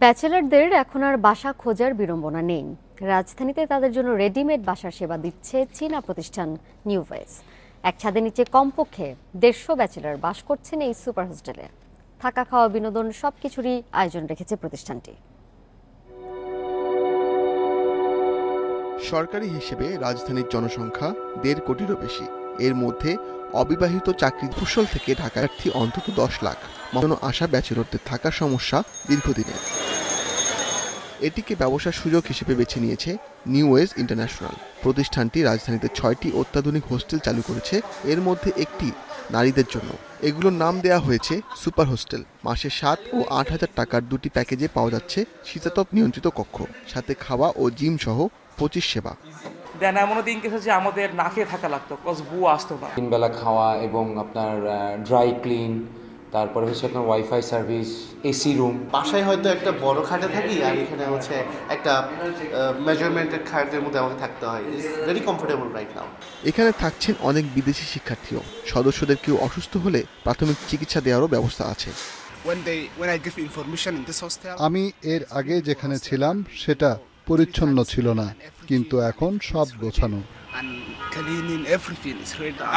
ব্যাচেলারদের এখন আর বাসা খোঁজার বিড়ম্বনা নেই রাজধানীতে তাদের জন্য রেডিমেড বাসার সেবা দিচ্ছে চীনা প্রতিষ্ঠান নিউভেস এক ছাদের নিচে কমপক্ষে দেড়শো ব্যাচেলার বাস করছেন এই সুপার হোস্টেলে থাকা খাওয়া বিনোদন সব কিছুরই আয়োজন রেখেছে প্রতিষ্ঠানটি সরকারি হিসেবে রাজধানীর জনসংখ্যা দেড় কোটিরও বেশি এর মধ্যে অবিবাহিত চাকরি কুশল থেকে ঢাকার্থী অন্তত দশ লাখ মনো আশা ব্যাচেলরদের থাকা সমস্যা দীর্ঘদিনের এটিকে ব্যবসার সুযোগ হিসেবে বেছে নিয়েছে নিউ ওয়েজ ইন্টারন্যাশনাল প্রতিষ্ঠানটি রাজধানীতে ছয়টি অত্যাধুনিক হোস্টেল চালু করেছে এর মধ্যে একটি নারীদের জন্য এগুলোর নাম দেয়া হয়েছে সুপার হোস্টেল মাসে সাত ও আট হাজার টাকার দুটি প্যাকেজে পাওয়া যাচ্ছে শীতাতপ নিয়ন্ত্রিত কক্ষ সাথে খাওয়া ও জিম সহ পঁচিশ সেবা দেন এমন দিন গেছে যে আমাদের না খেয়ে থাকা লাগতো কজ বু আসতো না তিন বেলা খাওয়া এবং আপনার ড্রাই ক্লিন তারপরে হচ্ছে আপনার ওয়াইফাই সার্ভিস এসি রুম বাসায় হয়তো একটা বড় খাটে থাকি আর এখানে হচ্ছে একটা মেজারমেন্টের খাটের মধ্যে আমাকে থাকতে হয় it's very comfortable right now এখানে থাকছেন অনেক বিদেশি শিক্ষার্থীও সদস্যদের কেউ অসুস্থ হলে প্রাথমিক চিকিৎসা দেওয়ারও ব্যবস্থা আছে আমি এর আগে যেখানে ছিলাম সেটা পরিচ্ছন্ন ছিল না কিন্তু এখন সব গোছানো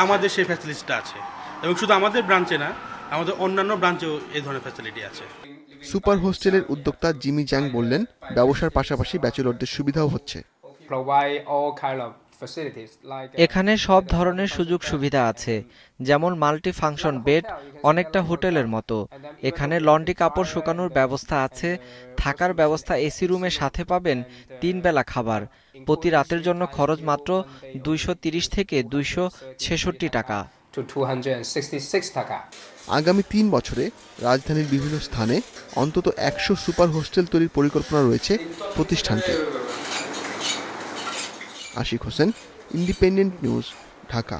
আমাদের সেই ফ্যাসিলিটিটা আছে এবং শুধু আমাদের ব্রাঞ্চে না আমাদের অন্যান্য ব্রাঞ্চেও এই ধরনের ফ্যাসিলিটি আছে সুপার হোস্টেলের উদ্যোক্তা জিমি জ্যাং বললেন ব্যবসার পাশাপাশি ব্যাচেলরদের সুবিধাও হচ্ছে provide all kind of Uh, এখানে সব ধরনের সুযোগ সুবিধা uh, আছে যেমন মাল্টি ফাংশন বেড অনেকটা হোটেলের মতো এখানে লন্ড্রি কাপড় শুকানোর ব্যবস্থা আছে uh, থাকার ব্যবস্থা এসি রুমের সাথে পাবেন তিন বেলা খাবার প্রতি রাতের জন্য খরচ মাত্র দুইশো থেকে দুইশো টাকা আগামী তিন বছরে রাজধানীর বিভিন্ন স্থানে অন্তত একশো সুপার হোস্টেল তৈরির পরিকল্পনা রয়েছে প্রতিষ্ঠানটি আশিক হোসেন ইন্ডিপেন্ডেন্ট নিউজ ঢাকা